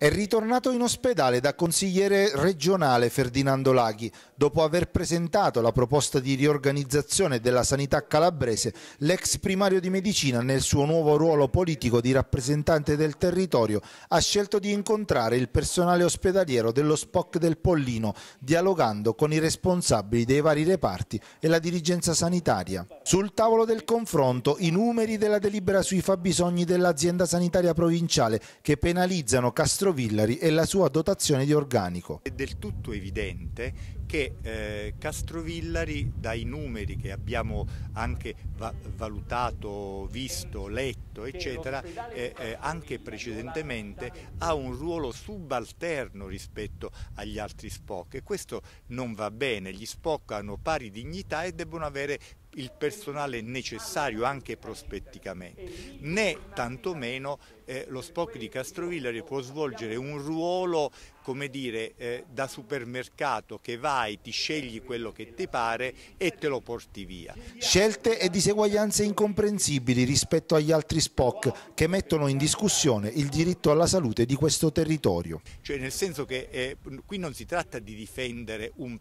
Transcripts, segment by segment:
È ritornato in ospedale da consigliere regionale Ferdinando Laghi dopo aver presentato la proposta di riorganizzazione della sanità calabrese l'ex primario di medicina nel suo nuovo ruolo politico di rappresentante del territorio ha scelto di incontrare il personale ospedaliero dello SPOC del Pollino dialogando con i responsabili dei vari reparti e la dirigenza sanitaria. Sul tavolo del confronto i numeri della delibera sui fabbisogni dell'azienda sanitaria provinciale che penalizzano Castro Pietro Villari e la sua dotazione di organico. È del tutto evidente che eh, Castrovillari dai numeri che abbiamo anche va valutato, visto, letto eccetera eh, eh, anche precedentemente ha un ruolo subalterno rispetto agli altri SPOC e questo non va bene, gli SPOC hanno pari dignità e debbono avere il personale necessario anche prospetticamente, né tantomeno eh, lo SPOC di Castrovillari può svolgere un ruolo come dire, eh, da supermercato che vai, ti scegli quello che ti pare e te lo porti via. Scelte e diseguaglianze incomprensibili rispetto agli altri SPOC che mettono in discussione il diritto alla salute di questo territorio. Cioè nel senso che eh, qui non si tratta di difendere un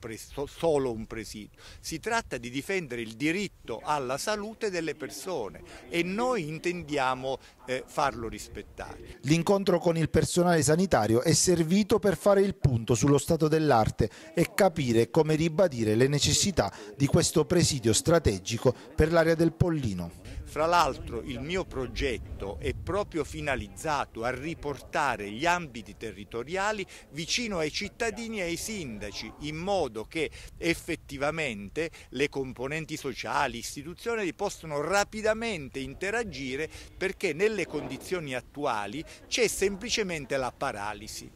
solo un presidio, si tratta di difendere il diritto diritto alla salute delle persone e noi intendiamo eh, farlo rispettare. L'incontro con il personale sanitario è servito per fare il punto sullo stato dell'arte e capire come ribadire le necessità di questo presidio strategico per l'area del Pollino. Fra l'altro il mio progetto è proprio finalizzato a riportare gli ambiti territoriali vicino ai cittadini e ai sindaci in modo che effettivamente le componenti sociali, istituzionali possono rapidamente interagire perché nelle condizioni attuali c'è semplicemente la paralisi.